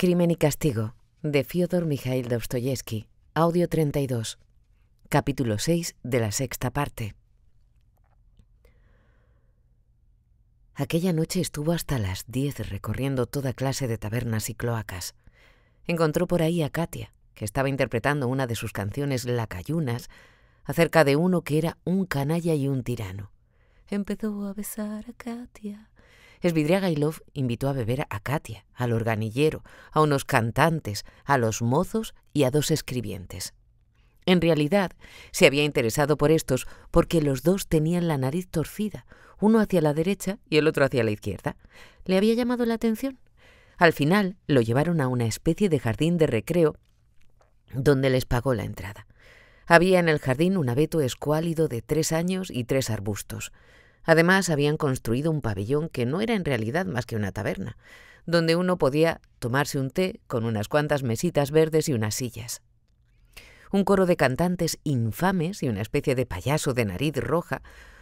Crimen y Castigo, de Fyodor Mikhail Dostoyevsky, audio 32, capítulo 6 de la sexta parte. Aquella noche estuvo hasta las 10 recorriendo toda clase de tabernas y cloacas. Encontró por ahí a Katia, que estaba interpretando una de sus canciones lacayunas acerca de uno que era un canalla y un tirano. Empezó a besar a Katia Svidrigailov invitó a beber a Katia, al organillero, a unos cantantes, a los mozos y a dos escribientes. En realidad, se había interesado por estos porque los dos tenían la nariz torcida, uno hacia la derecha y el otro hacia la izquierda. Le había llamado la atención. Al final lo llevaron a una especie de jardín de recreo donde les pagó la entrada. Había en el jardín un abeto escuálido de tres años y tres arbustos. Además, habían construido un pabellón que no era en realidad más que una taberna, donde uno podía tomarse un té con unas cuantas mesitas verdes y unas sillas. Un coro de cantantes infames y una especie de payaso de nariz roja,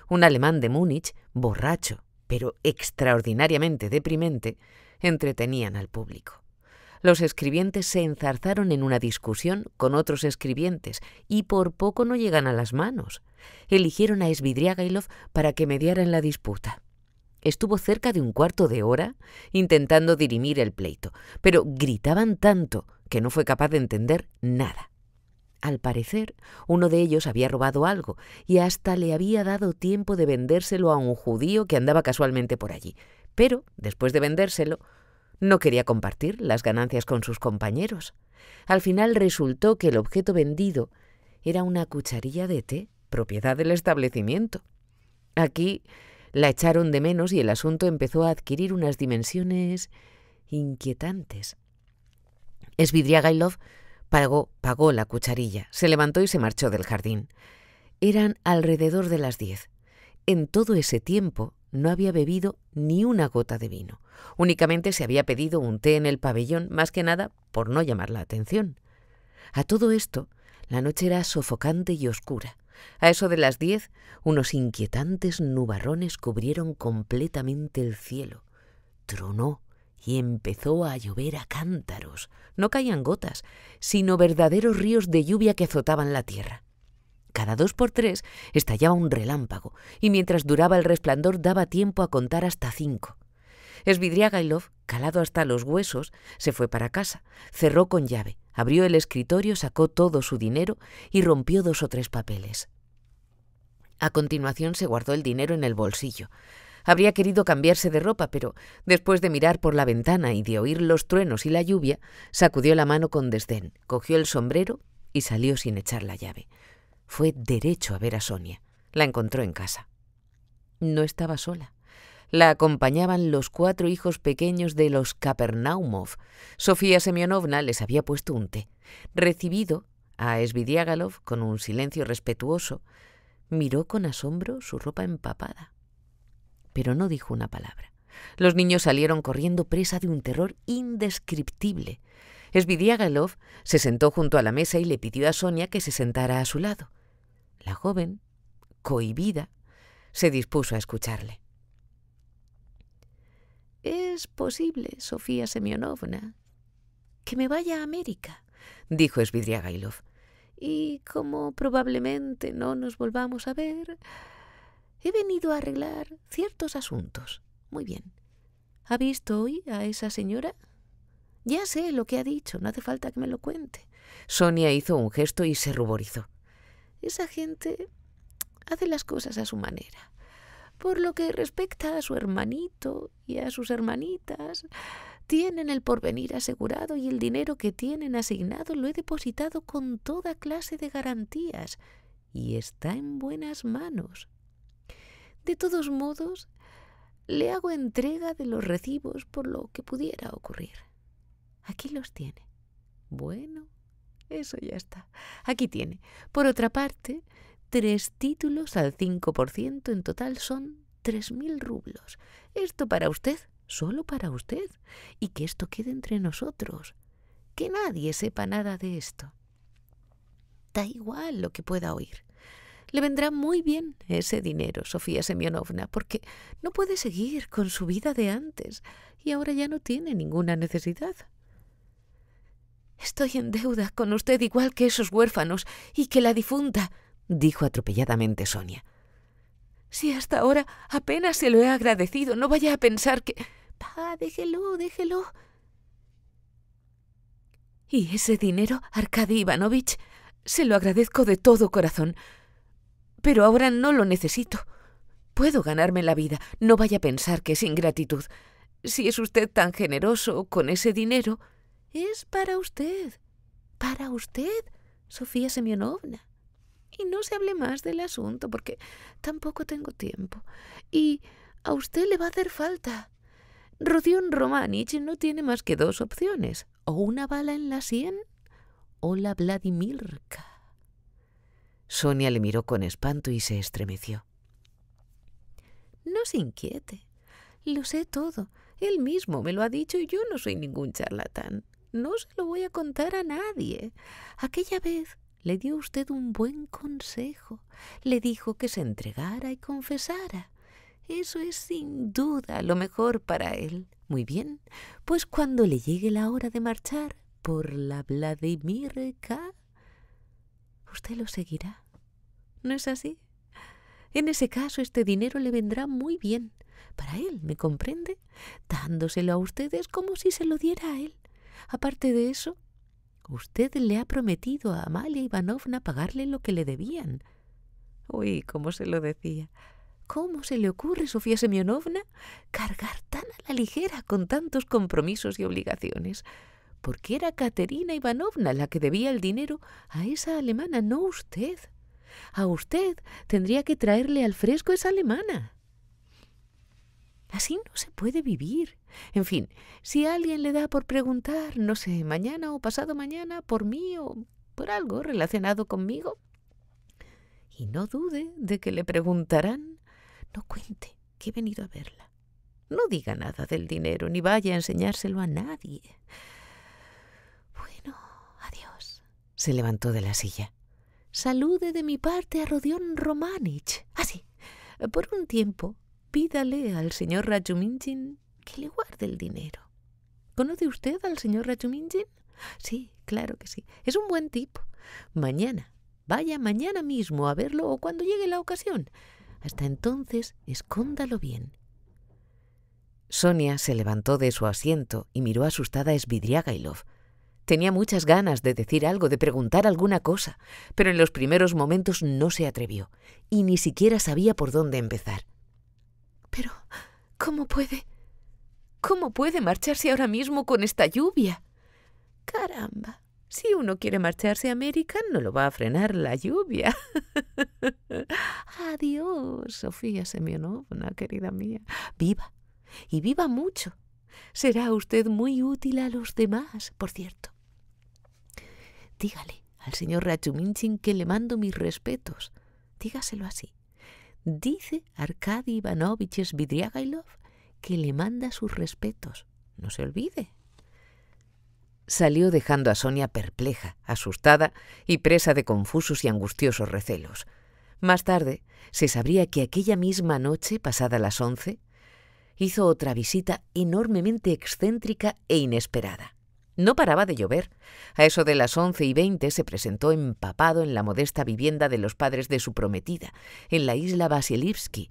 un alemán de Múnich, borracho, pero extraordinariamente deprimente, entretenían al público los escribientes se enzarzaron en una discusión con otros escribientes y por poco no llegan a las manos. Eligieron a Svidriagailov para que mediara en la disputa. Estuvo cerca de un cuarto de hora intentando dirimir el pleito, pero gritaban tanto que no fue capaz de entender nada. Al parecer, uno de ellos había robado algo y hasta le había dado tiempo de vendérselo a un judío que andaba casualmente por allí. Pero, después de vendérselo, no quería compartir las ganancias con sus compañeros. Al final resultó que el objeto vendido era una cucharilla de té, propiedad del establecimiento. Aquí la echaron de menos y el asunto empezó a adquirir unas dimensiones inquietantes. Svidriagailov pagó, pagó la cucharilla, se levantó y se marchó del jardín. Eran alrededor de las diez. En todo ese tiempo no había bebido ni una gota de vino. Únicamente se había pedido un té en el pabellón, más que nada por no llamar la atención. A todo esto, la noche era sofocante y oscura. A eso de las diez, unos inquietantes nubarrones cubrieron completamente el cielo. Tronó y empezó a llover a cántaros. No caían gotas, sino verdaderos ríos de lluvia que azotaban la tierra. Cada dos por tres estallaba un relámpago, y mientras duraba el resplandor daba tiempo a contar hasta cinco. Svidriagailov, calado hasta los huesos, se fue para casa, cerró con llave, abrió el escritorio, sacó todo su dinero y rompió dos o tres papeles. A continuación se guardó el dinero en el bolsillo. Habría querido cambiarse de ropa, pero después de mirar por la ventana y de oír los truenos y la lluvia, sacudió la mano con desdén, cogió el sombrero y salió sin echar la llave. Fue derecho a ver a Sonia. La encontró en casa. No estaba sola. La acompañaban los cuatro hijos pequeños de los Kapernaumov. Sofía Semyonovna les había puesto un té. Recibido a Svidiagalov con un silencio respetuoso, miró con asombro su ropa empapada. Pero no dijo una palabra. Los niños salieron corriendo presa de un terror indescriptible. Svidiagalov se sentó junto a la mesa y le pidió a Sonia que se sentara a su lado. La joven, cohibida, se dispuso a escucharle. Es posible, Sofía Semyonovna, que me vaya a América, dijo Svidriagailov. Y como probablemente no nos volvamos a ver, he venido a arreglar ciertos asuntos. Muy bien. ¿Ha visto hoy a esa señora? Ya sé lo que ha dicho, no hace falta que me lo cuente. Sonia hizo un gesto y se ruborizó. Esa gente hace las cosas a su manera. Por lo que respecta a su hermanito y a sus hermanitas, tienen el porvenir asegurado y el dinero que tienen asignado lo he depositado con toda clase de garantías y está en buenas manos. De todos modos, le hago entrega de los recibos por lo que pudiera ocurrir. Aquí los tiene. Bueno eso ya está. Aquí tiene. Por otra parte, tres títulos al 5% en total son tres mil rublos. Esto para usted, solo para usted. Y que esto quede entre nosotros. Que nadie sepa nada de esto. Da igual lo que pueda oír. Le vendrá muy bien ese dinero, Sofía Semyonovna, porque no puede seguir con su vida de antes y ahora ya no tiene ninguna necesidad. Estoy en deuda con usted igual que esos huérfanos y que la difunta, dijo atropelladamente Sonia. Si hasta ahora apenas se lo he agradecido, no vaya a pensar que... Pa, déjelo, déjelo. Y ese dinero, Arkady Ivanovich, se lo agradezco de todo corazón. Pero ahora no lo necesito. Puedo ganarme la vida, no vaya a pensar que es ingratitud. Si es usted tan generoso con ese dinero, es para usted, para usted, Sofía Semionovna. Y no se hable más del asunto, porque tampoco tengo tiempo. Y a usted le va a hacer falta. Rodion Romanich no tiene más que dos opciones, o una bala en la sien o la Vladimirka. Sonia le miró con espanto y se estremeció. No se inquiete. Lo sé todo. Él mismo me lo ha dicho y yo no soy ningún charlatán. No se lo voy a contar a nadie. Aquella vez le dio usted un buen consejo. Le dijo que se entregara y confesara. Eso es sin duda lo mejor para él. Muy bien, pues cuando le llegue la hora de marchar por la Vladimirka, usted lo seguirá. ¿No es así? En ese caso, este dinero le vendrá muy bien. Para él, ¿me comprende? Dándoselo a ustedes como si se lo diera a él. Aparte de eso, usted le ha prometido a Amalia Ivanovna pagarle lo que le debían. Uy, cómo se lo decía. ¿Cómo se le ocurre, Sofía Semyonovna, cargar tan a la ligera con tantos compromisos y obligaciones? Porque era Caterina Ivanovna la que debía el dinero a esa alemana, no usted. A usted tendría que traerle al fresco esa alemana. Así no se puede vivir. En fin, si alguien le da por preguntar, no sé, mañana o pasado mañana, por mí o por algo relacionado conmigo, y no dude de que le preguntarán, no cuente que he venido a verla. No diga nada del dinero, ni vaya a enseñárselo a nadie. Bueno, adiós. Se levantó de la silla. Salude de mi parte a Rodion Romanich. Así, ah, sí, por un tiempo pídale al señor Rachuminchin que le guarde el dinero. ¿Conoce usted al señor Rachumingin? Sí, claro que sí. Es un buen tipo. Mañana, vaya mañana mismo a verlo o cuando llegue la ocasión. Hasta entonces, escóndalo bien. Sonia se levantó de su asiento y miró asustada a Svidriagailov. Tenía muchas ganas de decir algo, de preguntar alguna cosa, pero en los primeros momentos no se atrevió y ni siquiera sabía por dónde empezar. Pero, ¿cómo puede? ¿Cómo puede marcharse ahora mismo con esta lluvia? Caramba, si uno quiere marcharse a América, no lo va a frenar la lluvia. Adiós, Sofía Semionovna, querida mía. Viva, y viva mucho. Será usted muy útil a los demás, por cierto. Dígale al señor Rachuminchin que le mando mis respetos. Dígaselo así. Dice Arkady Ivanovich Svidrigailov que le manda sus respetos. No se olvide. Salió dejando a Sonia perpleja, asustada y presa de confusos y angustiosos recelos. Más tarde se sabría que aquella misma noche, pasada las once, hizo otra visita enormemente excéntrica e inesperada. No paraba de llover. A eso de las once y veinte se presentó empapado en la modesta vivienda de los padres de su prometida, en la isla Vasilivsky,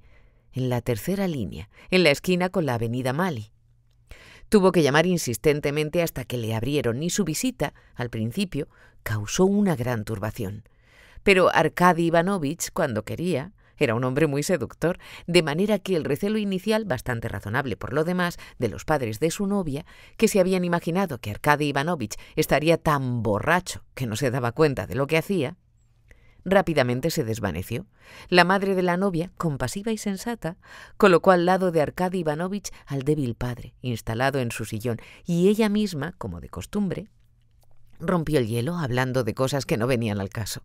en la tercera línea, en la esquina con la avenida Mali. Tuvo que llamar insistentemente hasta que le abrieron y su visita, al principio, causó una gran turbación. Pero Arkady Ivanovich, cuando quería, era un hombre muy seductor, de manera que el recelo inicial, bastante razonable por lo demás, de los padres de su novia, que se habían imaginado que Arkady Ivanovich estaría tan borracho que no se daba cuenta de lo que hacía, rápidamente se desvaneció. La madre de la novia, compasiva y sensata, colocó al lado de Arkady Ivanovich al débil padre, instalado en su sillón, y ella misma, como de costumbre, rompió el hielo hablando de cosas que no venían al caso.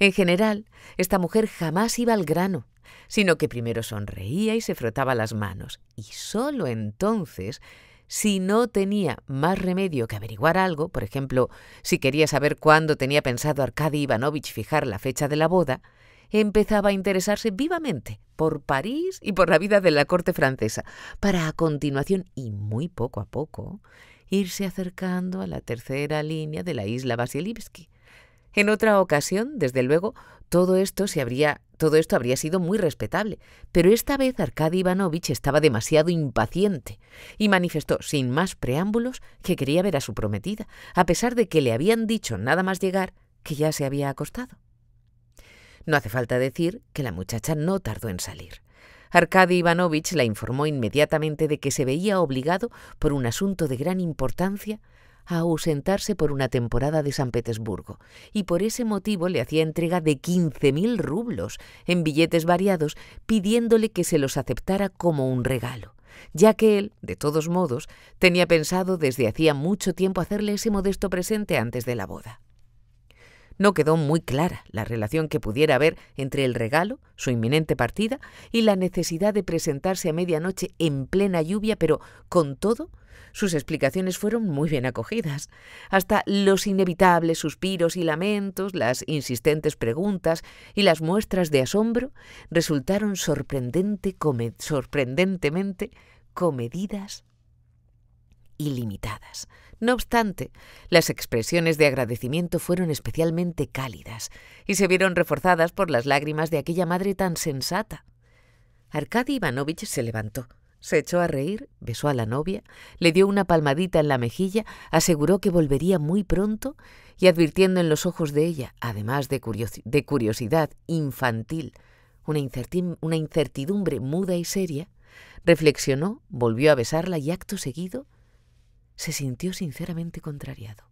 En general, esta mujer jamás iba al grano, sino que primero sonreía y se frotaba las manos, y solo entonces, si no tenía más remedio que averiguar algo, por ejemplo, si quería saber cuándo tenía pensado Arkady Ivanovich fijar la fecha de la boda, empezaba a interesarse vivamente por París y por la vida de la corte francesa, para a continuación, y muy poco a poco, irse acercando a la tercera línea de la isla Vasilivsky, en otra ocasión, desde luego, todo esto se habría todo esto habría sido muy respetable, pero esta vez Arkady Ivanovich estaba demasiado impaciente y manifestó sin más preámbulos que quería ver a su prometida, a pesar de que le habían dicho nada más llegar que ya se había acostado. No hace falta decir que la muchacha no tardó en salir. Arkady Ivanovich la informó inmediatamente de que se veía obligado, por un asunto de gran importancia, a ausentarse por una temporada de San Petersburgo, y por ese motivo le hacía entrega de 15.000 rublos en billetes variados, pidiéndole que se los aceptara como un regalo ya que él, de todos modos, tenía pensado desde hacía mucho tiempo hacerle ese modesto presente antes de la boda. No quedó muy clara la relación que pudiera haber entre el regalo, su inminente partida, y la necesidad de presentarse a medianoche en plena lluvia, pero con todo sus explicaciones fueron muy bien acogidas. Hasta los inevitables suspiros y lamentos, las insistentes preguntas y las muestras de asombro resultaron sorprendentemente comedidas y limitadas. No obstante, las expresiones de agradecimiento fueron especialmente cálidas y se vieron reforzadas por las lágrimas de aquella madre tan sensata. Arkady Ivanovich se levantó se echó a reír, besó a la novia, le dio una palmadita en la mejilla, aseguró que volvería muy pronto y advirtiendo en los ojos de ella, además de, curiosidad infantil, una incertidumbre muda y seria, reflexionó, volvió a besarla y acto seguido se sintió sinceramente contrariado,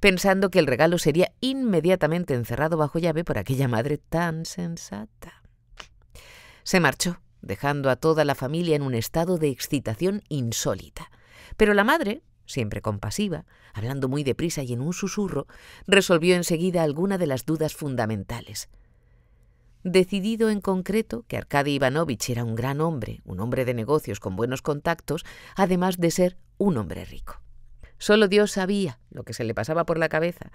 pensando que el regalo sería inmediatamente encerrado bajo llave por aquella madre tan sensata. Se marchó dejando a toda la familia en un estado de excitación insólita. Pero la madre, siempre compasiva, hablando muy deprisa y en un susurro, resolvió enseguida alguna de las dudas fundamentales. Decidido en concreto que Arkady Ivanovich era un gran hombre, un hombre de negocios con buenos contactos, además de ser un hombre rico. Solo Dios sabía lo que se le pasaba por la cabeza.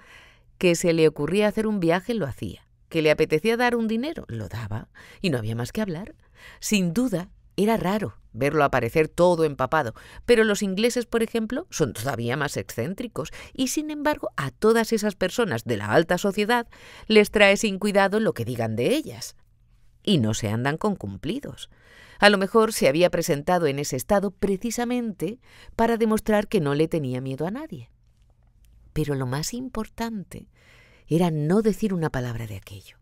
Que se le ocurría hacer un viaje, lo hacía que le apetecía dar un dinero, lo daba, y no había más que hablar. Sin duda, era raro verlo aparecer todo empapado, pero los ingleses, por ejemplo, son todavía más excéntricos y, sin embargo, a todas esas personas de la alta sociedad les trae sin cuidado lo que digan de ellas. Y no se andan con cumplidos. A lo mejor se había presentado en ese estado precisamente para demostrar que no le tenía miedo a nadie. Pero lo más importante era no decir una palabra de aquello,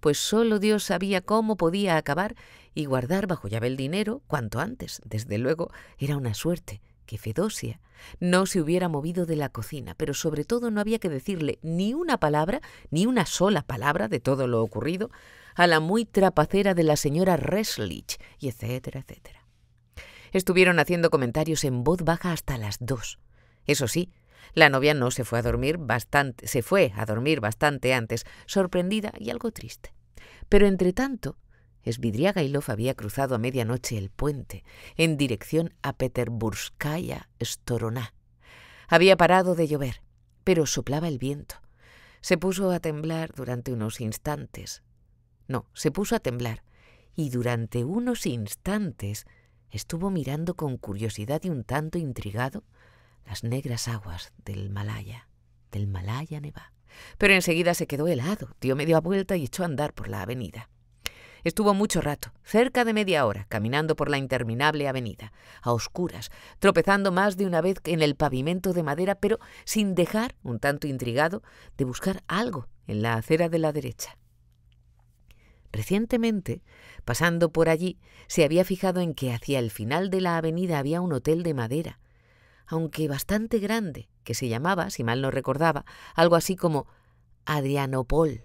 pues solo Dios sabía cómo podía acabar y guardar bajo llave el dinero cuanto antes. Desde luego era una suerte que Fedosia no se hubiera movido de la cocina, pero sobre todo no había que decirle ni una palabra, ni una sola palabra de todo lo ocurrido, a la muy trapacera de la señora Reslich, y etcétera, etcétera. Estuvieron haciendo comentarios en voz baja hasta las dos. Eso sí, la novia no se fue a dormir bastante, se fue a dormir bastante antes, sorprendida y algo triste. Pero entre tanto, Svidrigailov había cruzado a medianoche el puente en dirección a Peterburskaya Storona. Había parado de llover, pero soplaba el viento. Se puso a temblar durante unos instantes. No, se puso a temblar y durante unos instantes estuvo mirando con curiosidad y un tanto intrigado las negras aguas del Malaya, del Malaya Neva. Pero enseguida se quedó helado, dio media vuelta y echó a andar por la avenida. Estuvo mucho rato, cerca de media hora, caminando por la interminable avenida, a oscuras, tropezando más de una vez en el pavimento de madera, pero sin dejar, un tanto intrigado, de buscar algo en la acera de la derecha. Recientemente, pasando por allí, se había fijado en que hacia el final de la avenida había un hotel de madera, aunque bastante grande, que se llamaba, si mal no recordaba, algo así como Adrianopol.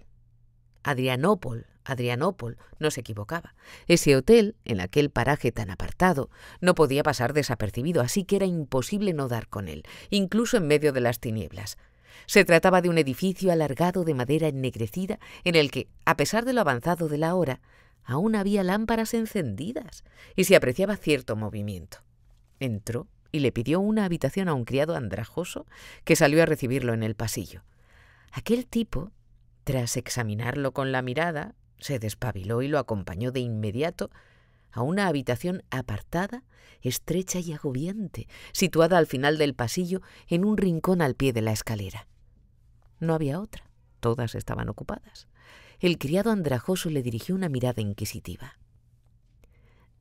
Adrianópol, Adrianópol, no se equivocaba. Ese hotel, en aquel paraje tan apartado, no podía pasar desapercibido, así que era imposible no dar con él, incluso en medio de las tinieblas. Se trataba de un edificio alargado de madera ennegrecida en el que, a pesar de lo avanzado de la hora, aún había lámparas encendidas y se apreciaba cierto movimiento. Entró y le pidió una habitación a un criado andrajoso que salió a recibirlo en el pasillo. Aquel tipo, tras examinarlo con la mirada, se despabiló y lo acompañó de inmediato a una habitación apartada, estrecha y agobiante, situada al final del pasillo en un rincón al pie de la escalera. No había otra, todas estaban ocupadas. El criado andrajoso le dirigió una mirada inquisitiva.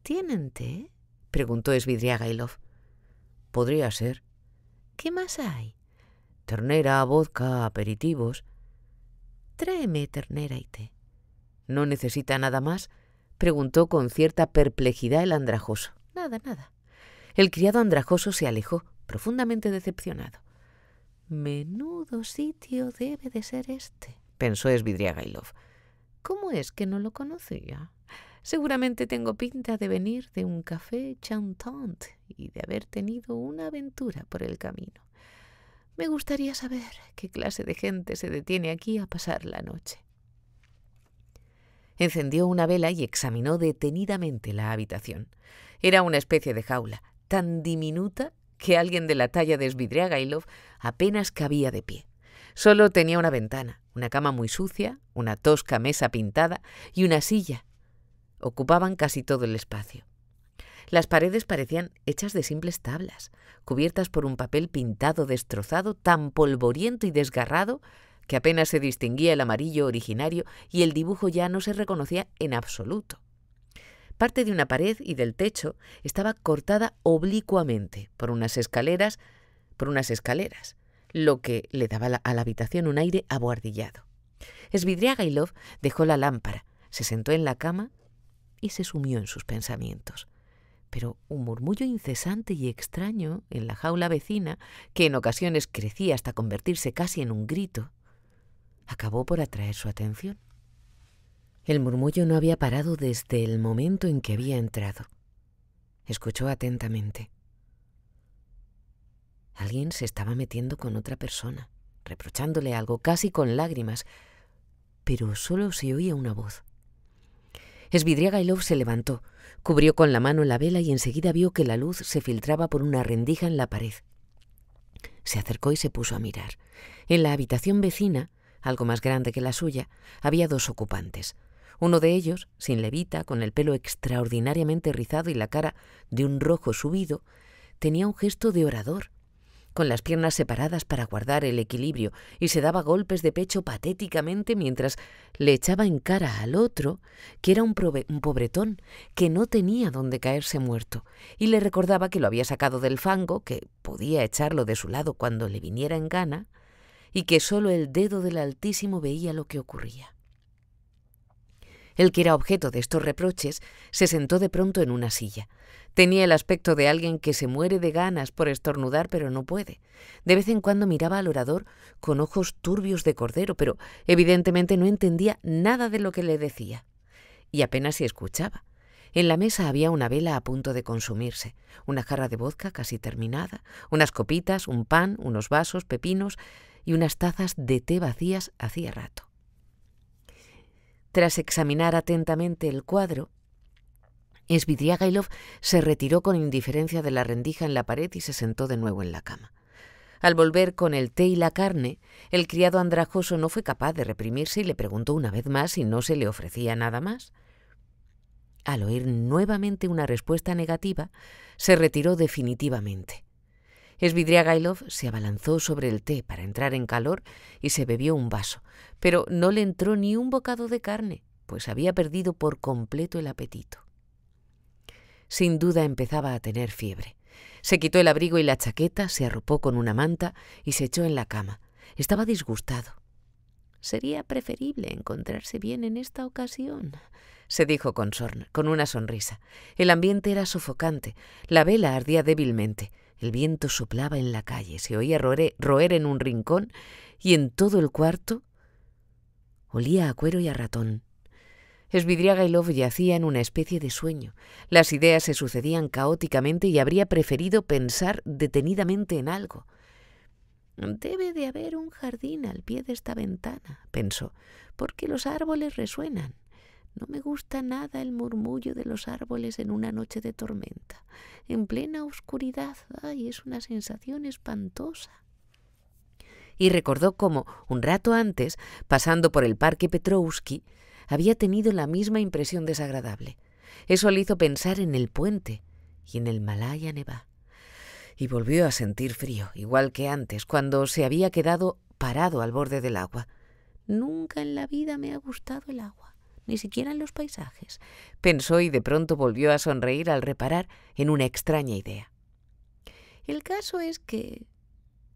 ¿Tienen té? preguntó Svidriagailov. Podría ser. ¿Qué más hay? Ternera, vodka, aperitivos. Tráeme ternera y té. ¿No necesita nada más? preguntó con cierta perplejidad el andrajoso. Nada, nada. El criado andrajoso se alejó, profundamente decepcionado. Menudo sitio debe de ser este, pensó Esvidriagailov. ¿Cómo es que no lo conocía? Seguramente tengo pinta de venir de un café chantant y de haber tenido una aventura por el camino. Me gustaría saber qué clase de gente se detiene aquí a pasar la noche. Encendió una vela y examinó detenidamente la habitación. Era una especie de jaula, tan diminuta que alguien de la talla de Svidriagailov apenas cabía de pie. Solo tenía una ventana, una cama muy sucia, una tosca mesa pintada y una silla ocupaban casi todo el espacio. Las paredes parecían hechas de simples tablas, cubiertas por un papel pintado destrozado, tan polvoriento y desgarrado que apenas se distinguía el amarillo originario y el dibujo ya no se reconocía en absoluto. Parte de una pared y del techo estaba cortada oblicuamente por unas escaleras, por unas escaleras, lo que le daba a la habitación un aire abuhardillado. Svidrigailov dejó la lámpara, se sentó en la cama y se sumió en sus pensamientos. Pero un murmullo incesante y extraño en la jaula vecina, que en ocasiones crecía hasta convertirse casi en un grito, acabó por atraer su atención. El murmullo no había parado desde el momento en que había entrado. Escuchó atentamente. Alguien se estaba metiendo con otra persona, reprochándole algo casi con lágrimas, pero solo se oía una voz. Esvidriaga se levantó, cubrió con la mano la vela y enseguida vio que la luz se filtraba por una rendija en la pared. Se acercó y se puso a mirar. En la habitación vecina, algo más grande que la suya, había dos ocupantes. Uno de ellos, sin levita, con el pelo extraordinariamente rizado y la cara de un rojo subido, tenía un gesto de orador con las piernas separadas para guardar el equilibrio, y se daba golpes de pecho patéticamente mientras le echaba en cara al otro que era un, pobretón, que no tenía dónde caerse muerto, y le recordaba que lo había sacado del fango, que podía echarlo de su lado cuando le viniera en gana, y que solo el dedo del Altísimo veía lo que ocurría. El que era objeto de estos reproches se sentó de pronto en una silla, Tenía el aspecto de alguien que se muere de ganas por estornudar pero no puede. De vez en cuando miraba al orador con ojos turbios de cordero, pero evidentemente no entendía nada de lo que le decía. Y apenas si escuchaba. En la mesa había una vela a punto de consumirse, una jarra de vodka casi terminada, unas copitas, un pan, unos vasos, pepinos y unas tazas de té vacías hacía rato. Tras examinar atentamente el cuadro, Esvidriagailov se retiró con indiferencia de la rendija en la pared y se sentó de nuevo en la cama. Al volver con el té y la carne, el criado andrajoso no fue capaz de reprimirse y le preguntó una vez más si no se le ofrecía nada más. Al oír nuevamente una respuesta negativa, se retiró definitivamente. Esvidriagailov se abalanzó sobre el té para entrar en calor y se bebió un vaso, pero no le entró ni un bocado de carne, pues había perdido por completo el apetito. Sin duda empezaba a tener fiebre. Se quitó el abrigo y la chaqueta, se arropó con una manta y se echó en la cama. Estaba disgustado. Sería preferible encontrarse bien en esta ocasión, se dijo con, con una sonrisa. El ambiente era sofocante, la vela ardía débilmente, el viento soplaba en la calle, se oía roer en un rincón y en todo el cuarto olía a cuero y a ratón. Svidrigailov yacía en una especie de sueño. Las ideas se sucedían caóticamente y habría preferido pensar detenidamente en algo. Debe de haber un jardín al pie de esta ventana, pensó, porque los árboles resuenan. No me gusta nada el murmullo de los árboles en una noche de tormenta. En plena oscuridad, ay, es una sensación espantosa y recordó cómo, un rato antes, pasando por el parque Petrovsky, había tenido la misma impresión desagradable. Eso le hizo pensar en el puente y en el Malaya Neva Y volvió a sentir frío, igual que antes, cuando se había quedado parado al borde del agua. Nunca en la vida me ha gustado el agua, ni siquiera en los paisajes, pensó y de pronto volvió a sonreír al reparar en una extraña idea. El caso es que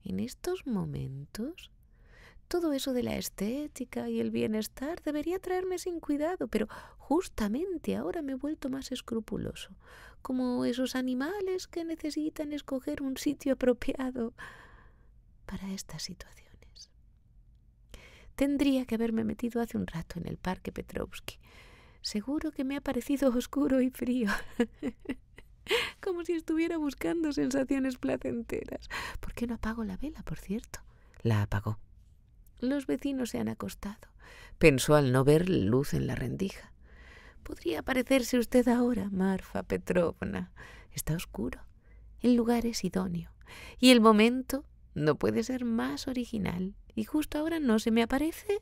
en estos momentos todo eso de la estética y el bienestar debería traerme sin cuidado, pero justamente ahora me he vuelto más escrupuloso, como esos animales que necesitan escoger un sitio apropiado para estas situaciones. Tendría que haberme metido hace un rato en el parque Petrovsky. Seguro que me ha parecido oscuro y frío. como si estuviera buscando sensaciones placenteras. ¿Por qué no apago la vela, por cierto? La apagó. Los vecinos se han acostado, pensó al no ver luz en la rendija. Podría parecerse usted ahora, Marfa Petrovna. Está oscuro. El lugar es idóneo. Y el momento no puede ser más original. ¿Y justo ahora no se me aparece?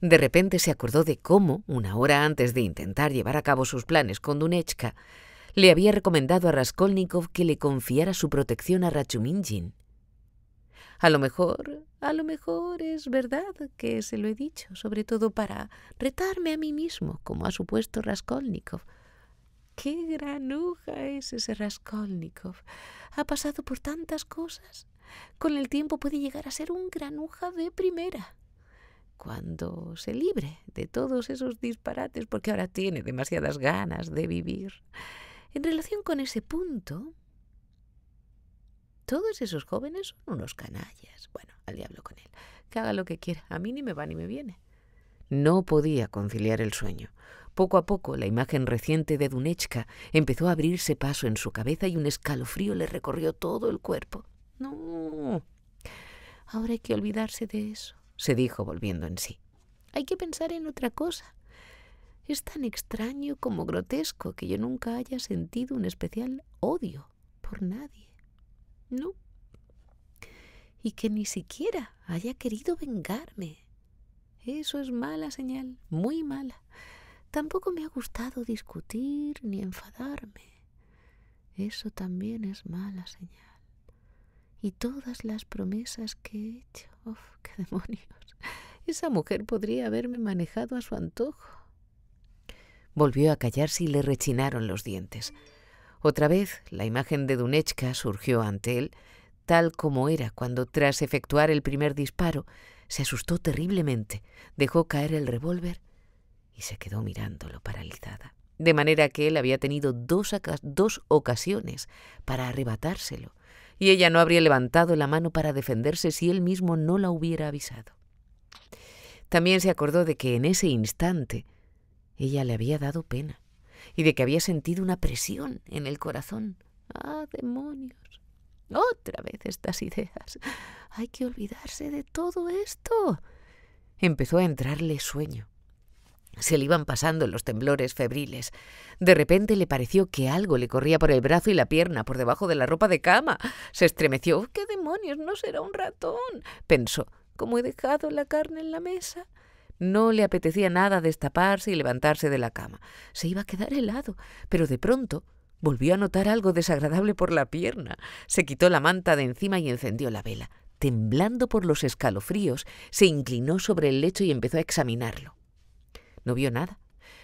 De repente se acordó de cómo, una hora antes de intentar llevar a cabo sus planes con Dunechka, le había recomendado a Raskolnikov que le confiara su protección a Rachuminjin. A lo mejor, a lo mejor es verdad que se lo he dicho, sobre todo para retarme a mí mismo, como ha supuesto Raskolnikov. ¡Qué granuja es ese Raskolnikov! Ha pasado por tantas cosas. Con el tiempo puede llegar a ser un granuja de primera. Cuando se libre de todos esos disparates, porque ahora tiene demasiadas ganas de vivir. En relación con ese punto, todos esos jóvenes son unos canallas. Bueno, al diablo con él. Que haga lo que quiera. A mí ni me va ni me viene. No podía conciliar el sueño. Poco a poco la imagen reciente de Dunechka empezó a abrirse paso en su cabeza y un escalofrío le recorrió todo el cuerpo. No. Ahora hay que olvidarse de eso, se dijo volviendo en sí. Hay que pensar en otra cosa. Es tan extraño como grotesco que yo nunca haya sentido un especial odio por nadie. No. Y que ni siquiera haya querido vengarme. Eso es mala señal, muy mala. Tampoco me ha gustado discutir ni enfadarme. Eso también es mala señal. Y todas las promesas que he hecho. ¡Uf, qué demonios! Esa mujer podría haberme manejado a su antojo. Volvió a callarse y le rechinaron los dientes. Otra vez, la imagen de Dunechka surgió ante él, tal como era cuando, tras efectuar el primer disparo, se asustó terriblemente, dejó caer el revólver y se quedó mirándolo paralizada. De manera que él había tenido dos, dos ocasiones para arrebatárselo, y ella no habría levantado la mano para defenderse si él mismo no la hubiera avisado. También se acordó de que en ese instante ella le había dado pena y de que había sentido una presión en el corazón. ¡Ah, demonios! Otra vez estas ideas. Hay que olvidarse de todo esto. Empezó a entrarle sueño. Se le iban pasando los temblores febriles. De repente le pareció que algo le corría por el brazo y la pierna, por debajo de la ropa de cama. Se estremeció. Oh, ¡Qué demonios! No será un ratón. pensó. ¿Cómo he dejado la carne en la mesa? No le apetecía nada destaparse y levantarse de la cama. Se iba a quedar helado, pero de pronto volvió a notar algo desagradable por la pierna. Se quitó la manta de encima y encendió la vela. Temblando por los escalofríos, se inclinó sobre el lecho y empezó a examinarlo. No vio nada,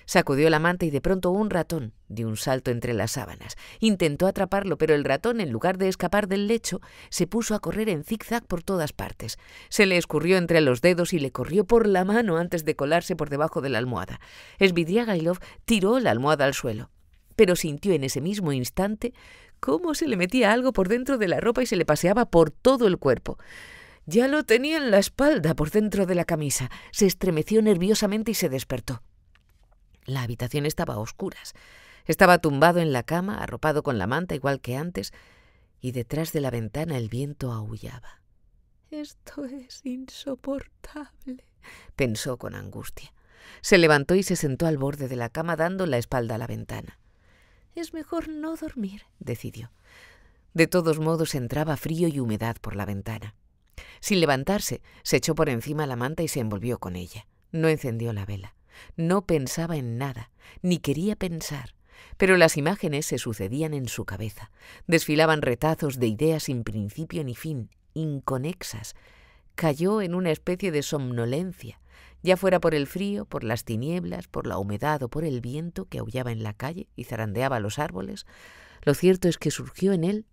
Sacudió la manta y de pronto un ratón dio un salto entre las sábanas. Intentó atraparlo, pero el ratón, en lugar de escapar del lecho, se puso a correr en zigzag por todas partes. Se le escurrió entre los dedos y le corrió por la mano antes de colarse por debajo de la almohada. Svidrigailov tiró la almohada al suelo, pero sintió en ese mismo instante cómo se le metía algo por dentro de la ropa y se le paseaba por todo el cuerpo. Ya lo tenía en la espalda, por dentro de la camisa. Se estremeció nerviosamente y se despertó. La habitación estaba a oscuras. Estaba tumbado en la cama, arropado con la manta igual que antes, y detrás de la ventana el viento aullaba. Esto es insoportable, pensó con angustia. Se levantó y se sentó al borde de la cama dando la espalda a la ventana. Es mejor no dormir, decidió. De todos modos entraba frío y humedad por la ventana. Sin levantarse, se echó por encima la manta y se envolvió con ella. No encendió la vela. No pensaba en nada, ni quería pensar, pero las imágenes se sucedían en su cabeza, desfilaban retazos de ideas sin principio ni fin, inconexas. Cayó en una especie de somnolencia, ya fuera por el frío, por las tinieblas, por la humedad o por el viento que aullaba en la calle y zarandeaba los árboles, lo cierto es que surgió en él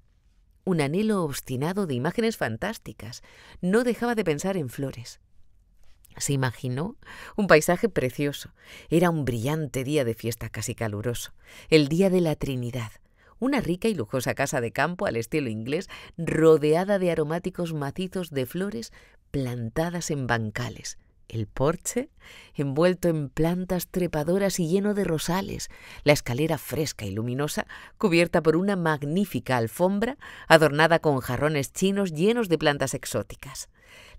un anhelo obstinado de imágenes fantásticas. No dejaba de pensar en flores, se imaginó un paisaje precioso. Era un brillante día de fiesta casi caluroso, el día de la Trinidad, una rica y lujosa casa de campo al estilo inglés, rodeada de aromáticos macizos de flores plantadas en bancales, el porche, envuelto en plantas trepadoras y lleno de rosales, la escalera fresca y luminosa, cubierta por una magnífica alfombra adornada con jarrones chinos llenos de plantas exóticas.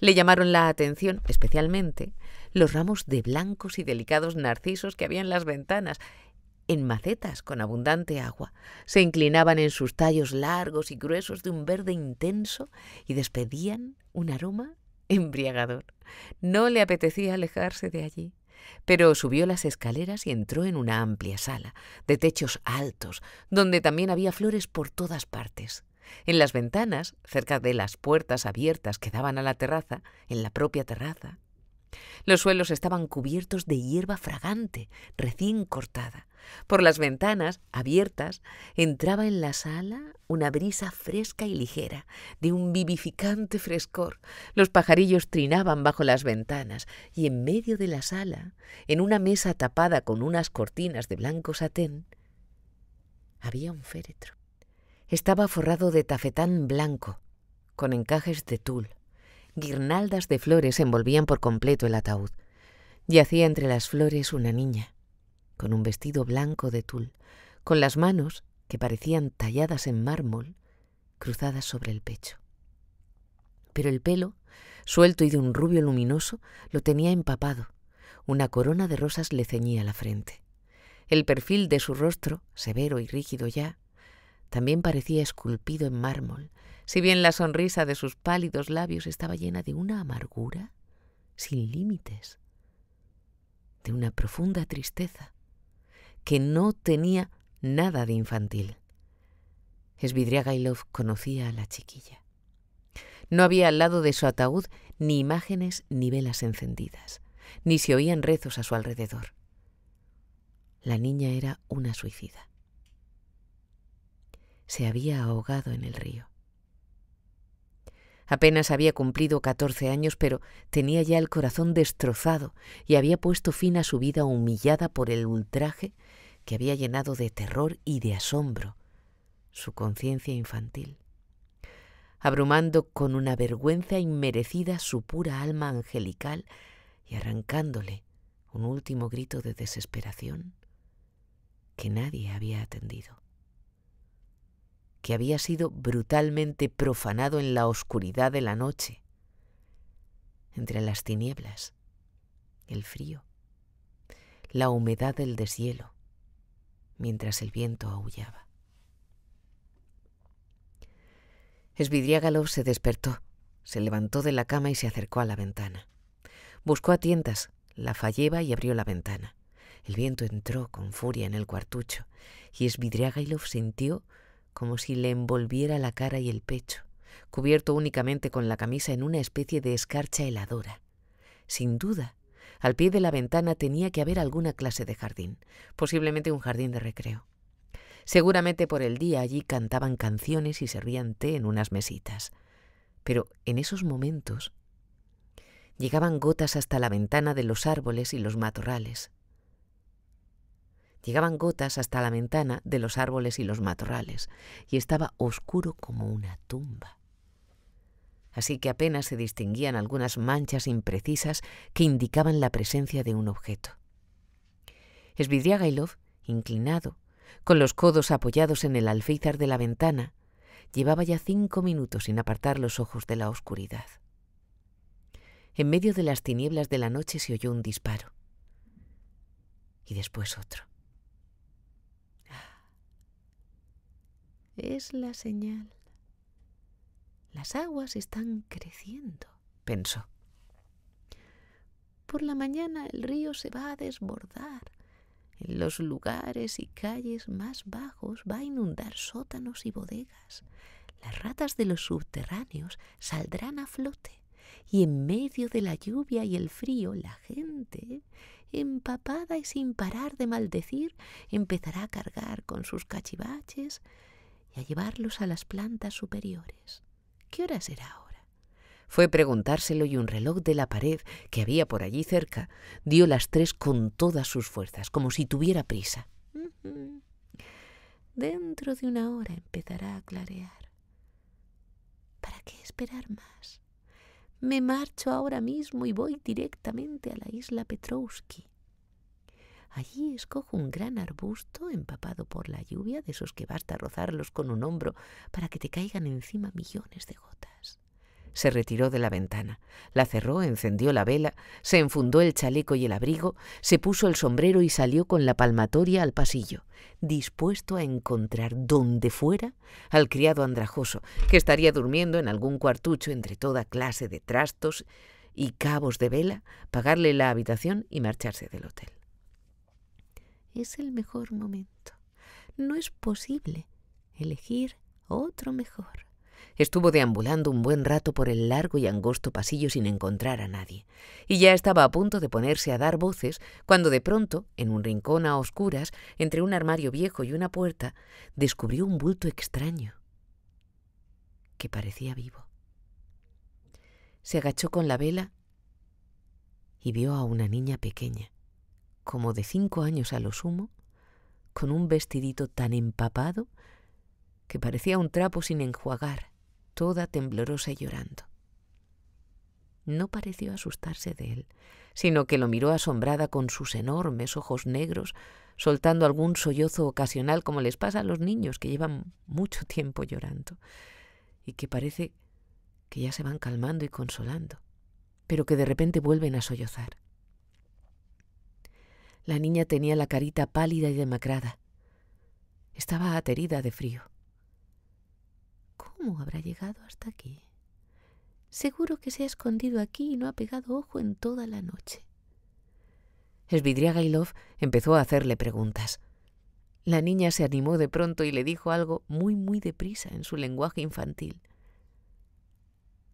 Le llamaron la atención, especialmente, los ramos de blancos y delicados narcisos que había en las ventanas, en macetas con abundante agua. Se inclinaban en sus tallos largos y gruesos de un verde intenso y despedían un aroma embriagador. No le apetecía alejarse de allí, pero subió las escaleras y entró en una amplia sala, de techos altos, donde también había flores por todas partes. En las ventanas, cerca de las puertas abiertas que daban a la terraza, en la propia terraza, los suelos estaban cubiertos de hierba fragante, recién cortada. Por las ventanas, abiertas, entraba en la sala una brisa fresca y ligera, de un vivificante frescor. Los pajarillos trinaban bajo las ventanas y en medio de la sala, en una mesa tapada con unas cortinas de blanco satén, había un féretro. Estaba forrado de tafetán blanco, con encajes de tul guirnaldas de flores envolvían por completo el ataúd. Yacía entre las flores una niña, con un vestido blanco de tul, con las manos, que parecían talladas en mármol, cruzadas sobre el pecho. Pero el pelo, suelto y de un rubio luminoso, lo tenía empapado. Una corona de rosas le ceñía la frente. El perfil de su rostro, severo y rígido ya, también parecía esculpido en mármol, si bien la sonrisa de sus pálidos labios estaba llena de una amargura sin límites, de una profunda tristeza que no tenía nada de infantil. Svidrigailov conocía a la chiquilla. No había al lado de su ataúd ni imágenes ni velas encendidas, ni se oían rezos a su alrededor. La niña era una suicida. Se había ahogado en el río. Apenas había cumplido catorce años, pero tenía ya el corazón destrozado y había puesto fin a su vida humillada por el ultraje que había llenado de terror y de asombro su conciencia infantil, abrumando con una vergüenza inmerecida su pura alma angelical y arrancándole un último grito de desesperación que nadie había atendido que había sido brutalmente profanado en la oscuridad de la noche, entre las tinieblas, el frío, la humedad del deshielo, mientras el viento aullaba. Svidriagalov se despertó, se levantó de la cama y se acercó a la ventana. Buscó a tientas la falleba y abrió la ventana. El viento entró con furia en el cuartucho y Svidriagalov sintió como si le envolviera la cara y el pecho, cubierto únicamente con la camisa en una especie de escarcha heladora. Sin duda, al pie de la ventana tenía que haber alguna clase de jardín, posiblemente un jardín de recreo. Seguramente por el día allí cantaban canciones y servían té en unas mesitas. Pero en esos momentos llegaban gotas hasta la ventana de los árboles y los matorrales. Llegaban gotas hasta la ventana de los árboles y los matorrales, y estaba oscuro como una tumba. Así que apenas se distinguían algunas manchas imprecisas que indicaban la presencia de un objeto. Svidrigailov, inclinado, con los codos apoyados en el alféizar de la ventana, llevaba ya cinco minutos sin apartar los ojos de la oscuridad. En medio de las tinieblas de la noche se oyó un disparo y después otro. Es la señal. Las aguas están creciendo, pensó. Por la mañana el río se va a desbordar. En los lugares y calles más bajos va a inundar sótanos y bodegas. Las ratas de los subterráneos saldrán a flote y en medio de la lluvia y el frío la gente, empapada y sin parar de maldecir, empezará a cargar con sus cachivaches a llevarlos a las plantas superiores. ¿Qué hora será ahora? Fue preguntárselo y un reloj de la pared que había por allí cerca dio las tres con todas sus fuerzas, como si tuviera prisa. Dentro de una hora empezará a clarear. ¿Para qué esperar más? Me marcho ahora mismo y voy directamente a la isla Petrovsky. Allí escojo un gran arbusto empapado por la lluvia, de esos que basta rozarlos con un hombro para que te caigan encima millones de gotas. Se retiró de la ventana, la cerró, encendió la vela, se enfundó el chaleco y el abrigo, se puso el sombrero y salió con la palmatoria al pasillo, dispuesto a encontrar donde fuera al criado andrajoso, que estaría durmiendo en algún cuartucho entre toda clase de trastos y cabos de vela, pagarle la habitación y marcharse del hotel es el mejor momento. No es posible elegir otro mejor. Estuvo deambulando un buen rato por el largo y angosto pasillo sin encontrar a nadie, y ya estaba a punto de ponerse a dar voces cuando de pronto, en un rincón a oscuras, entre un armario viejo y una puerta, descubrió un bulto extraño que parecía vivo. Se agachó con la vela y vio a una niña pequeña, como de cinco años a lo sumo, con un vestidito tan empapado que parecía un trapo sin enjuagar, toda temblorosa y llorando. No pareció asustarse de él, sino que lo miró asombrada con sus enormes ojos negros, soltando algún sollozo ocasional como les pasa a los niños que llevan mucho tiempo llorando, y que parece que ya se van calmando y consolando, pero que de repente vuelven a sollozar. La niña tenía la carita pálida y demacrada. Estaba aterida de frío. ¿Cómo habrá llegado hasta aquí? Seguro que se ha escondido aquí y no ha pegado ojo en toda la noche. Svidrigailov empezó a hacerle preguntas. La niña se animó de pronto y le dijo algo muy, muy deprisa en su lenguaje infantil.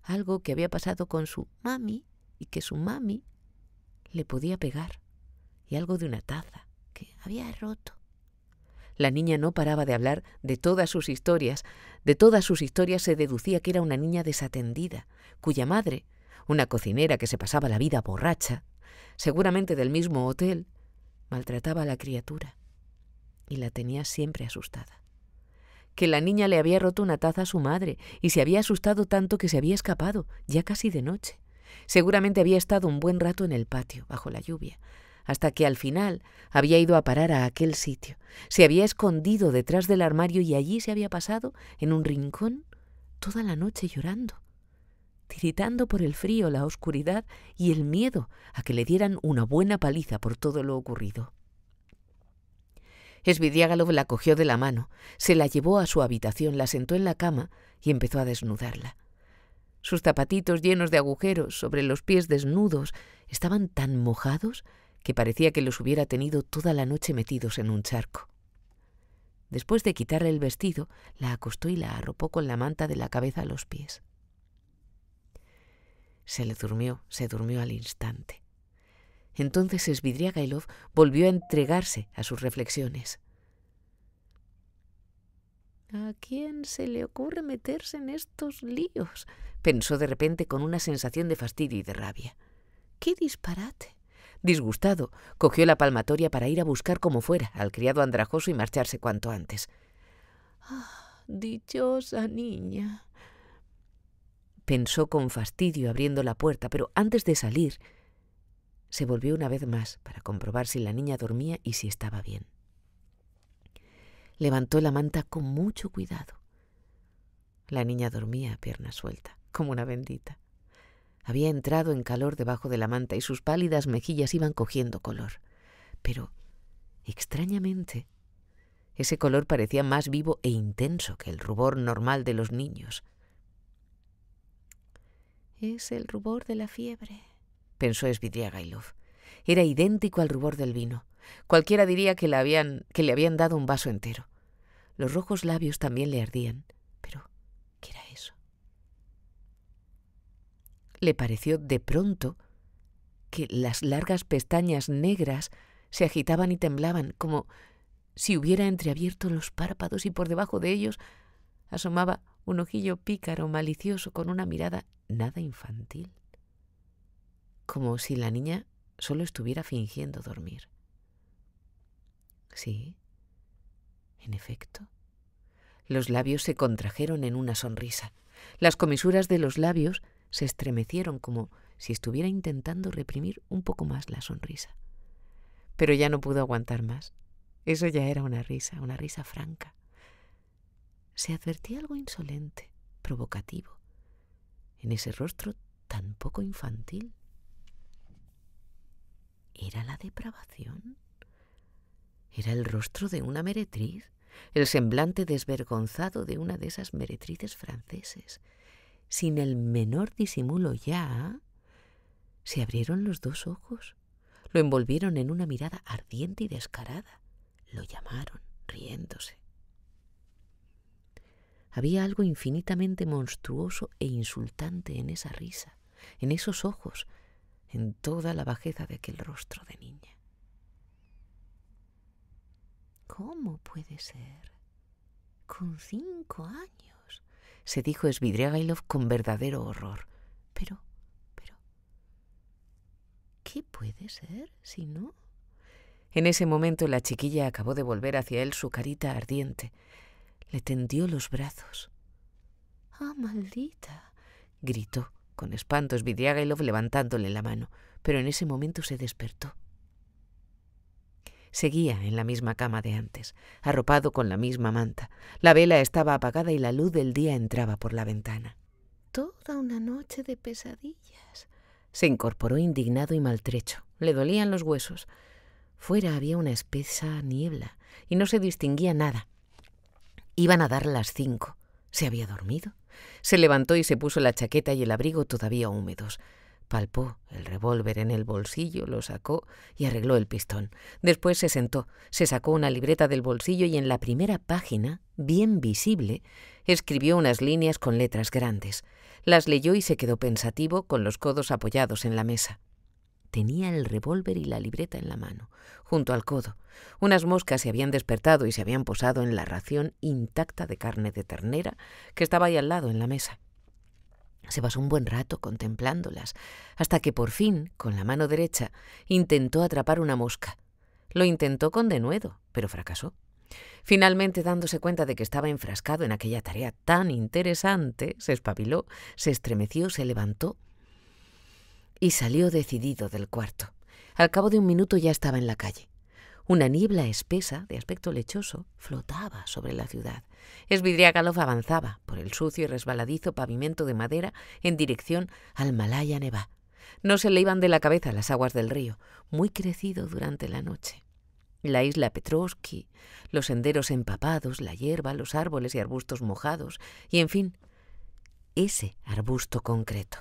Algo que había pasado con su mami y que su mami le podía pegar algo de una taza que había roto. La niña no paraba de hablar de todas sus historias. De todas sus historias se deducía que era una niña desatendida, cuya madre, una cocinera que se pasaba la vida borracha, seguramente del mismo hotel, maltrataba a la criatura y la tenía siempre asustada. Que la niña le había roto una taza a su madre y se había asustado tanto que se había escapado, ya casi de noche. Seguramente había estado un buen rato en el patio, bajo la lluvia, hasta que al final había ido a parar a aquel sitio. Se había escondido detrás del armario y allí se había pasado, en un rincón, toda la noche llorando, tiritando por el frío, la oscuridad y el miedo a que le dieran una buena paliza por todo lo ocurrido. Svidiágalov la cogió de la mano, se la llevó a su habitación, la sentó en la cama y empezó a desnudarla. Sus zapatitos llenos de agujeros sobre los pies desnudos estaban tan mojados que parecía que los hubiera tenido toda la noche metidos en un charco. Después de quitarle el vestido, la acostó y la arropó con la manta de la cabeza a los pies. Se le durmió, se durmió al instante. Entonces Svidriagailov volvió a entregarse a sus reflexiones. ¿A quién se le ocurre meterse en estos líos? pensó de repente con una sensación de fastidio y de rabia. ¡Qué disparate! Disgustado, cogió la palmatoria para ir a buscar como fuera al criado andrajoso y marcharse cuanto antes. Ah, dichosa niña. Pensó con fastidio abriendo la puerta, pero antes de salir, se volvió una vez más para comprobar si la niña dormía y si estaba bien. Levantó la manta con mucho cuidado. La niña dormía a pierna suelta, como una bendita. Había entrado en calor debajo de la manta y sus pálidas mejillas iban cogiendo color. Pero, extrañamente, ese color parecía más vivo e intenso que el rubor normal de los niños. Es el rubor de la fiebre, pensó Gailov. Era idéntico al rubor del vino. Cualquiera diría que le habían, que le habían dado un vaso entero. Los rojos labios también le ardían. Pero, ¿qué era eso? le pareció de pronto que las largas pestañas negras se agitaban y temblaban, como si hubiera entreabierto los párpados y por debajo de ellos asomaba un ojillo pícaro malicioso con una mirada nada infantil, como si la niña solo estuviera fingiendo dormir. Sí, en efecto. Los labios se contrajeron en una sonrisa. Las comisuras de los labios se estremecieron como si estuviera intentando reprimir un poco más la sonrisa. Pero ya no pudo aguantar más. Eso ya era una risa, una risa franca. Se advertía algo insolente, provocativo, en ese rostro tan poco infantil. ¿Era la depravación? Era el rostro de una meretriz, el semblante desvergonzado de una de esas meretrices franceses sin el menor disimulo ya, se abrieron los dos ojos, lo envolvieron en una mirada ardiente y descarada, lo llamaron, riéndose. Había algo infinitamente monstruoso e insultante en esa risa, en esos ojos, en toda la bajeza de aquel rostro de niña. ¿Cómo puede ser? Con cinco años se dijo Svidriagailov con verdadero horror. Pero, pero, ¿qué puede ser si no? En ese momento la chiquilla acabó de volver hacia él su carita ardiente. Le tendió los brazos. ¡Ah, maldita! gritó con espanto Svidriagailov levantándole la mano, pero en ese momento se despertó. Seguía en la misma cama de antes, arropado con la misma manta. La vela estaba apagada y la luz del día entraba por la ventana. Toda una noche de pesadillas. Se incorporó indignado y maltrecho. Le dolían los huesos. Fuera había una espesa niebla y no se distinguía nada. Iban a dar las cinco. ¿Se había dormido? Se levantó y se puso la chaqueta y el abrigo todavía húmedos. Palpó el revólver en el bolsillo, lo sacó y arregló el pistón. Después se sentó, se sacó una libreta del bolsillo y en la primera página, bien visible, escribió unas líneas con letras grandes. Las leyó y se quedó pensativo con los codos apoyados en la mesa. Tenía el revólver y la libreta en la mano, junto al codo. Unas moscas se habían despertado y se habían posado en la ración intacta de carne de ternera que estaba ahí al lado en la mesa. Se pasó un buen rato contemplándolas, hasta que por fin, con la mano derecha, intentó atrapar una mosca. Lo intentó con denuedo, pero fracasó. Finalmente, dándose cuenta de que estaba enfrascado en aquella tarea tan interesante, se espabiló, se estremeció, se levantó y salió decidido del cuarto. Al cabo de un minuto ya estaba en la calle. Una niebla espesa, de aspecto lechoso, flotaba sobre la ciudad. Svidriagalov avanzaba por el sucio y resbaladizo pavimento de madera en dirección al Malaya Neva. No se le iban de la cabeza las aguas del río, muy crecido durante la noche. La isla Petrovsky, los senderos empapados, la hierba, los árboles y arbustos mojados, y en fin, ese arbusto concreto.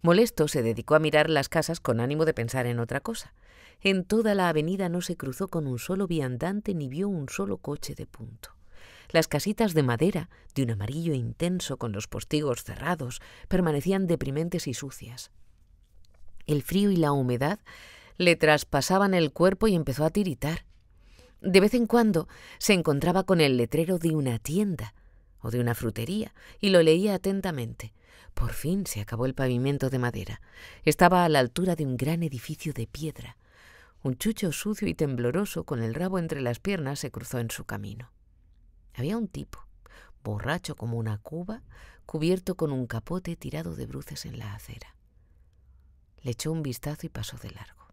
Molesto, se dedicó a mirar las casas con ánimo de pensar en otra cosa. En toda la avenida no se cruzó con un solo viandante ni vio un solo coche de punto. Las casitas de madera, de un amarillo intenso con los postigos cerrados, permanecían deprimentes y sucias. El frío y la humedad le traspasaban el cuerpo y empezó a tiritar. De vez en cuando se encontraba con el letrero de una tienda o de una frutería y lo leía atentamente. Por fin se acabó el pavimento de madera. Estaba a la altura de un gran edificio de piedra, un chucho sucio y tembloroso con el rabo entre las piernas se cruzó en su camino. Había un tipo, borracho como una cuba, cubierto con un capote tirado de bruces en la acera. Le echó un vistazo y pasó de largo.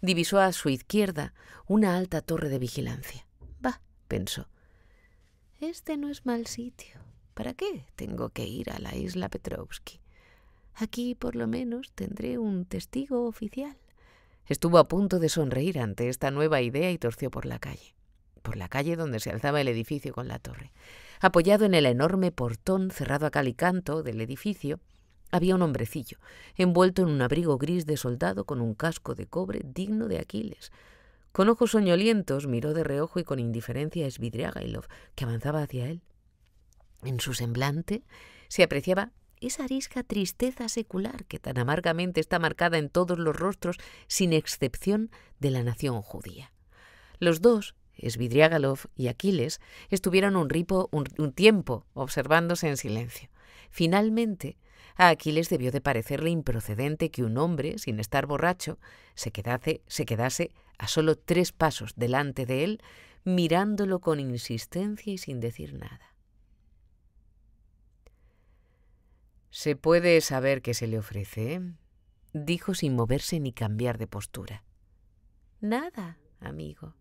Divisó a su izquierda una alta torre de vigilancia. Va, pensó. Este no es mal sitio. ¿Para qué tengo que ir a la isla Petrovsky? Aquí por lo menos tendré un testigo oficial. Estuvo a punto de sonreír ante esta nueva idea y torció por la calle, por la calle donde se alzaba el edificio con la torre. Apoyado en el enorme portón cerrado a cal y canto del edificio, había un hombrecillo, envuelto en un abrigo gris de soldado con un casco de cobre digno de Aquiles. Con ojos soñolientos miró de reojo y con indiferencia a Svidriagailov, que avanzaba hacia él. En su semblante se apreciaba esa arisca tristeza secular que tan amargamente está marcada en todos los rostros, sin excepción de la nación judía. Los dos, Svidriágalov y Aquiles, estuvieron un, ripo, un, tiempo observándose en silencio. Finalmente, a Aquiles debió de parecerle improcedente que un hombre, sin estar borracho, se quedase, se quedase a solo tres pasos delante de él, mirándolo con insistencia y sin decir nada. ¿Se puede saber qué se le ofrece? dijo sin moverse ni cambiar de postura. Nada, amigo.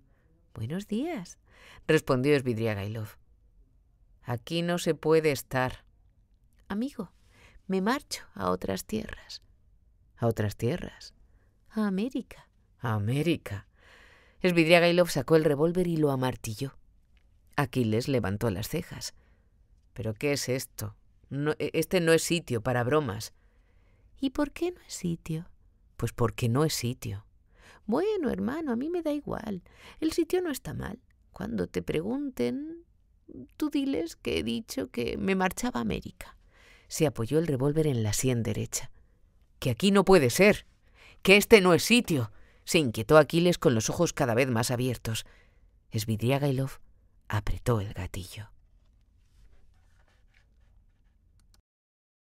Buenos días, respondió Svidrigailov. Aquí no se puede estar. Amigo, me marcho a otras tierras. ¿A otras tierras? A América. A América. Svidrigailov sacó el revólver y lo amartilló. Aquiles levantó las cejas. ¿Pero qué es esto? E, este no es sitio para bromas. ¿Y por qué no es sitio? Pues porque no es sitio. Bueno, hermano, a mí me da igual. El sitio no está mal. Cuando te pregunten, tú diles que he dicho que me marchaba a América. Se apoyó el revólver en la sien derecha. Que aquí no puede ser. Que este no es sitio. Se inquietó Aquiles con los ojos cada vez más abiertos. Esvidriagailov apretó el gatillo.